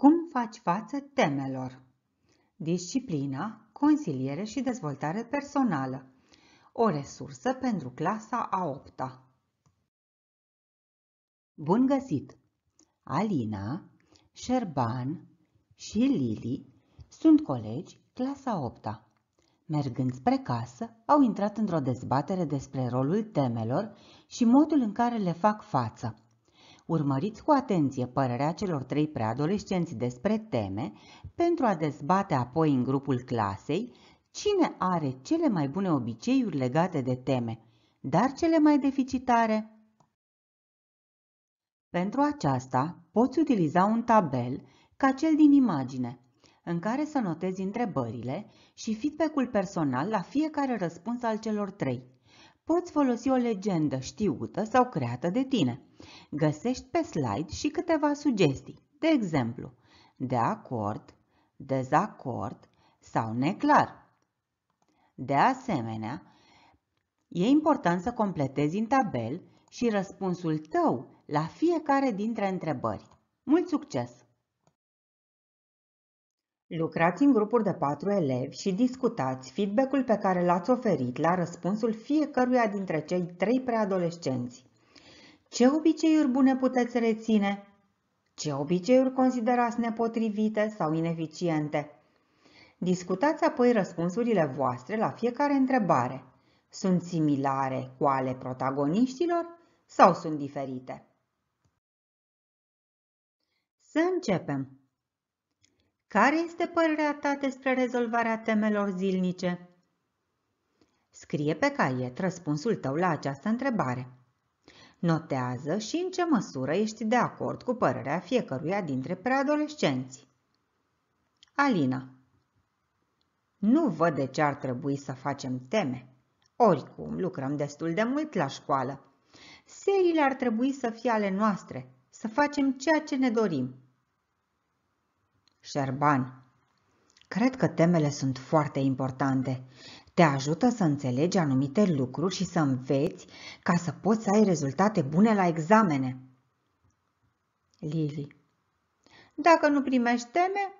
Cum faci față temelor? Disciplina, consiliere și dezvoltare personală. O resursă pentru clasa a 8 -a. Bun găsit! Alina, Șerban și Lili sunt colegi clasa 8 -a. Mergând spre casă, au intrat într-o dezbatere despre rolul temelor și modul în care le fac față. Urmăriți cu atenție părerea celor trei preadolescenți despre teme pentru a dezbate apoi în grupul clasei cine are cele mai bune obiceiuri legate de teme, dar cele mai deficitare. Pentru aceasta poți utiliza un tabel ca cel din imagine, în care să notezi întrebările și feedback-ul personal la fiecare răspuns al celor trei. Poți folosi o legendă știută sau creată de tine. Găsești pe slide și câteva sugestii. De exemplu, de acord, dezacord sau neclar. De asemenea, e important să completezi în tabel și răspunsul tău la fiecare dintre întrebări. Mult succes! Lucrați în grupuri de patru elevi și discutați feedback-ul pe care l-ați oferit la răspunsul fiecăruia dintre cei trei preadolescenți. Ce obiceiuri bune puteți reține? Ce obiceiuri considerați nepotrivite sau ineficiente? Discutați apoi răspunsurile voastre la fiecare întrebare. Sunt similare cu ale protagoniștilor sau sunt diferite? Să începem! Care este părerea ta despre rezolvarea temelor zilnice? Scrie pe caiet răspunsul tău la această întrebare. Notează și în ce măsură ești de acord cu părerea fiecăruia dintre preadolescenți. Alina Nu văd de ce ar trebui să facem teme. Oricum, lucrăm destul de mult la școală. Seriile ar trebui să fie ale noastre, să facem ceea ce ne dorim. Șerban. Cred că temele sunt foarte importante. Te ajută să înțelegi anumite lucruri și să înveți ca să poți să ai rezultate bune la examene. Lili. Dacă nu primești teme,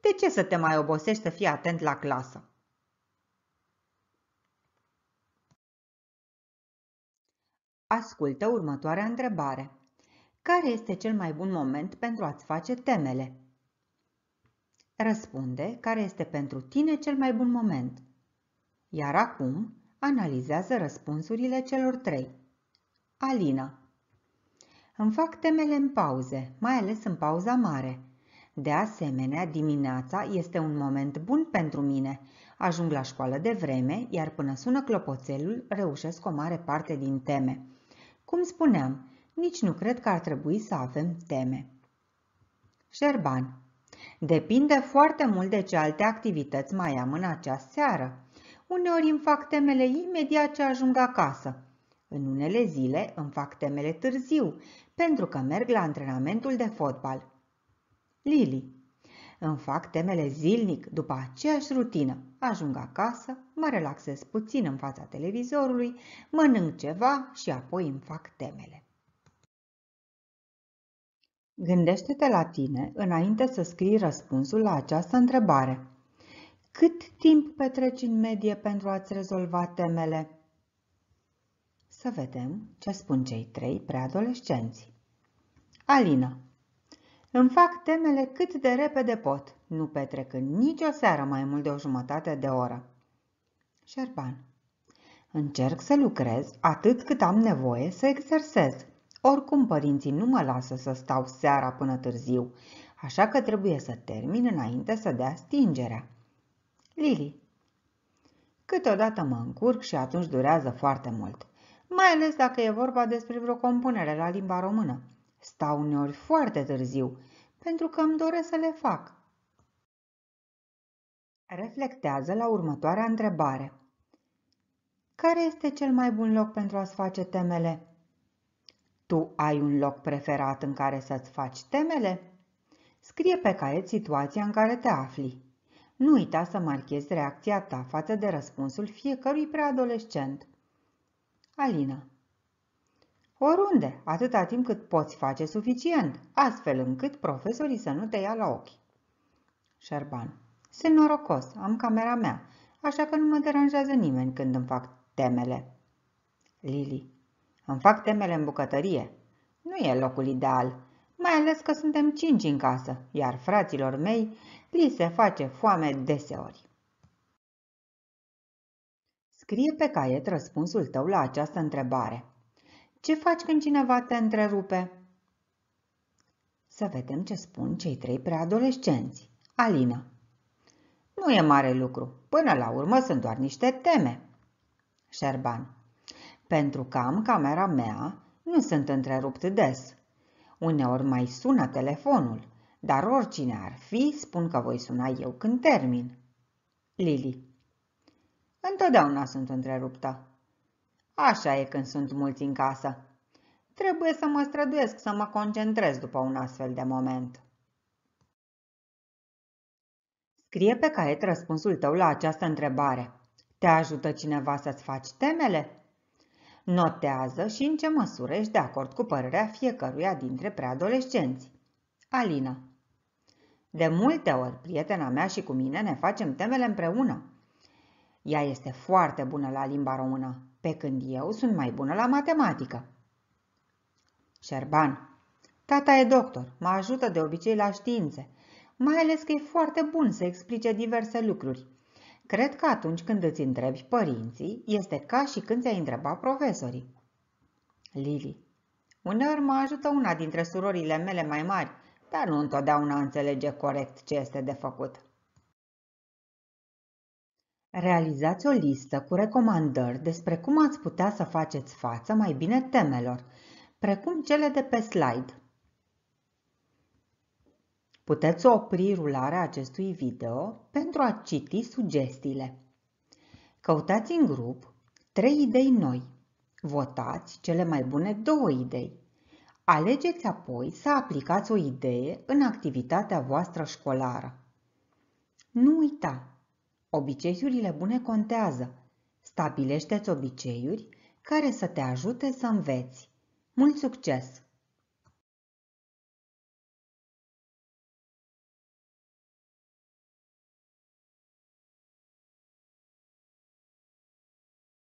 de ce să te mai obosești să fii atent la clasă? Ascultă următoarea întrebare. Care este cel mai bun moment pentru a-ți face temele? Răspunde care este pentru tine cel mai bun moment. Iar acum analizează răspunsurile celor trei. Alina Îmi fac temele în pauze, mai ales în pauza mare. De asemenea, dimineața este un moment bun pentru mine. Ajung la școală de vreme, iar până sună clopoțelul, reușesc o mare parte din teme. Cum spuneam, nici nu cred că ar trebui să avem teme. Șerban Depinde foarte mult de ce alte activități mai am în acea seară. Uneori îmi fac temele imediat ce ajung acasă. În unele zile îmi fac temele târziu, pentru că merg la antrenamentul de fotbal. Lili Îmi fac temele zilnic, după aceeași rutină. Ajung acasă, mă relaxez puțin în fața televizorului, mănânc ceva și apoi îmi fac temele. Gândește-te la tine înainte să scrii răspunsul la această întrebare. Cât timp petreci în medie pentru a-ți rezolva temele? Să vedem ce spun cei trei preadolescenți. Alina Îmi fac temele cât de repede pot. Nu petrec în nicio seară mai mult de o jumătate de oră. Șerban Încerc să lucrez atât cât am nevoie să exersez. Oricum, părinții nu mă lasă să stau seara până târziu, așa că trebuie să termin înainte să dea stingerea. Lili Câteodată mă încurc și atunci durează foarte mult, mai ales dacă e vorba despre vreo compunere la limba română. Stau uneori foarte târziu, pentru că îmi doresc să le fac. Reflectează la următoarea întrebare. Care este cel mai bun loc pentru a-ți face temele? Tu ai un loc preferat în care să-ți faci temele? Scrie pe caiet situația în care te afli. Nu uita să marchezi reacția ta față de răspunsul fiecărui preadolescent. Alina Oriunde, atâta timp cât poți face suficient, astfel încât profesorii să nu te ia la ochi. Șerban Sunt norocos, am camera mea, așa că nu mă deranjează nimeni când îmi fac temele. Lili îmi fac temele în bucătărie. Nu e locul ideal, mai ales că suntem cinci în casă, iar fraților mei li se face foame deseori. Scrie pe caiet răspunsul tău la această întrebare. Ce faci când cineva te întrerupe? Să vedem ce spun cei trei preadolescenți. Alina. Nu e mare lucru. Până la urmă sunt doar niște teme. Șerban pentru că am camera mea, nu sunt întrerupt des. Uneori mai sună telefonul, dar oricine ar fi, spun că voi suna eu când termin. Lili Întotdeauna sunt întreruptă. Așa e când sunt mulți în casă. Trebuie să mă străduiesc să mă concentrez după un astfel de moment. Scrie pe caiet răspunsul tău la această întrebare. Te ajută cineva să-ți faci temele? Notează și în ce măsură ești de acord cu părerea fiecăruia dintre preadolescenți. Alina De multe ori, prietena mea și cu mine ne facem temele împreună. Ea este foarte bună la limba română, pe când eu sunt mai bună la matematică. Șerban Tata e doctor, mă ajută de obicei la științe, mai ales că e foarte bun să explice diverse lucruri. Cred că atunci când îți întrebi părinții, este ca și când ți-ai întreba profesorii. Lili. Uneori mă ajută una dintre surorile mele mai mari, dar nu întotdeauna înțelege corect ce este de făcut. Realizați o listă cu recomandări despre cum ați putea să faceți față mai bine temelor, precum cele de pe slide. Puteți opri rularea acestui video pentru a citi sugestiile. Căutați în grup 3 idei noi. Votați cele mai bune două idei. Alegeți apoi să aplicați o idee în activitatea voastră școlară. Nu uita! Obiceiurile bune contează. Stabileșteți obiceiuri care să te ajute să înveți. Mult succes!